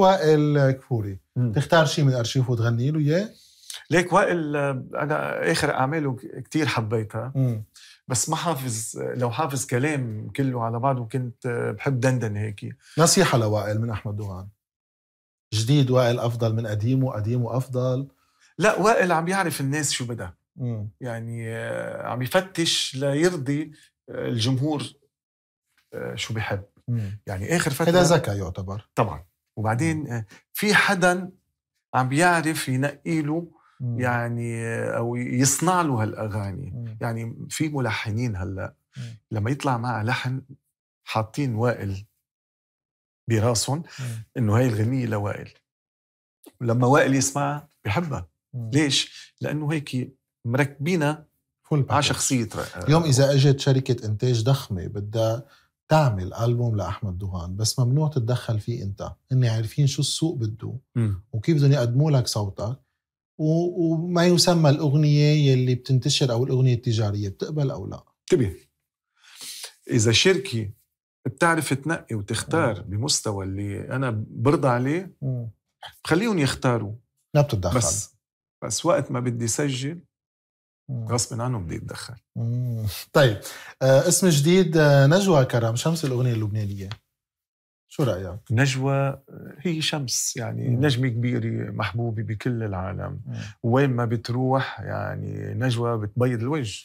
وائل كفوري تختار شيء من ارشيفه وتغني له اياه ليك وائل انا اخر اعماله كثير حبيتها مم. بس ما حافظ لو حافظ كلام كله على بعضه كنت بحب دندن هيك نصيحه لوائل من احمد دوغان جديد وائل افضل من قديمه وقديم افضل لا وائل عم يعرف الناس شو بدها يعني آه، عم يفتش ليرضي آه، الجمهور آه، شو بحب يعني اخر فتره هذا ذكاء يعتبر طبعا وبعدين في حدا عم بيعرف ينقي له يعني او يصنع له هالاغاني يعني في ملحنين هلا لما يطلع مع لحن حاطين وائل براسهم انه هاي الغنيه لوائل ولما وائل يسمعها بحبها ليش؟ لانه هيك مركبينها على شخصيه اليوم اذا اجت شركه انتاج ضخمه بدها تعمل ألبوم لأحمد دوهان بس ممنوع تتدخل فيه أنت هن عارفين شو السوق بده وكيف بدهم يقدموا لك صوتك وما يسمى الأغنية يلي بتنتشر أو الأغنية التجارية بتقبل أو لا كبير إذا شركة بتعرف تنقي وتختار بمستوى اللي أنا برضى عليه بخليهم يختاروا لا بتتدخل بس بس وقت ما بدي سجل غصب عنه بده يتدخل طيب آه اسم جديد آه، نجوى كرم شمس الاغنيه اللبنانيه شو رايك؟ نجوى آه، هي شمس يعني مم. نجمه كبيره محبوبه بكل العالم مم. وين ما بتروح يعني نجوى بتبيض الوجه